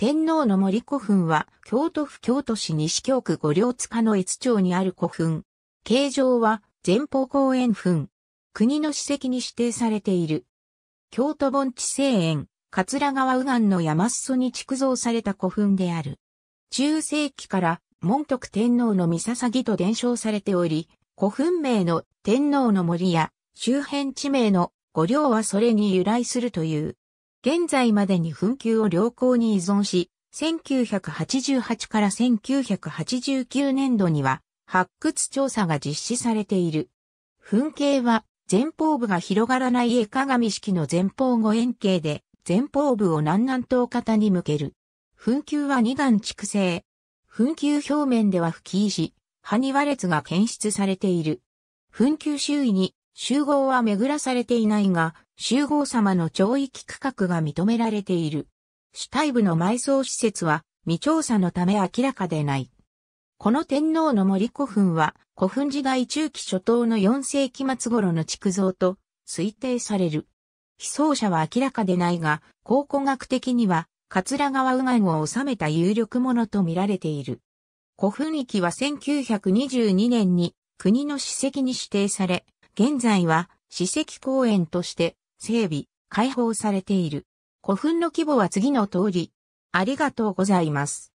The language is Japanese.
天皇の森古墳は、京都府京都市西京区五両塚の越町にある古墳。形状は、前方公園墳。国の史跡に指定されている。京都盆地西園、桂川右岸の山裾に築造された古墳である。中世紀から、門徳天皇の御捧と伝承されており、古墳名の天皇の森や周辺地名の五両はそれに由来するという。現在までに紛糾を良好に依存し、1988から1989年度には発掘調査が実施されている。噴景は前方部が広がらない絵鏡式の前方五円形で前方部を南南東方に向ける。噴球は二段蓄積。噴球表面では吹き石、に輪列が検出されている。噴球周囲に集合は巡らされていないが、集合様の長域区画が認められている。主体部の埋葬施設は未調査のため明らかでない。この天皇の森古墳は古墳時代中期初頭の4世紀末頃の築造と推定される。被葬者は明らかでないが、考古学的には桂川右岸を治めた有力者と見られている。古墳域は1922年に国の史跡に指定され、現在は史跡公園として整備、開放されている。古墳の規模は次の通り。ありがとうございます。